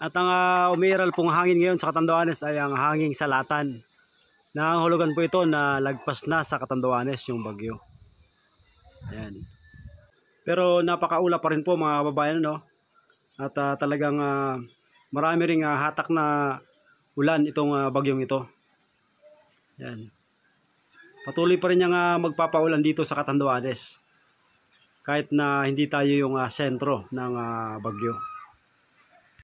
At ang uh, umiral pong hangin ngayon sa Katanduanes ay ang hanging salatan. Nangahulugan po ito na lagpas na sa Katanduanes yung bagyo. Ayan. Pero napakaula pa rin po mga kababayan no. At uh, talagang uh, marami ring uh, hatak na ulan itong uh, bagyong ito. Ayan. Patuloy pa rin yung uh, magpapaulan dito sa Katanduanes. Kahit na hindi tayo yung uh, sentro ng uh, bagyo.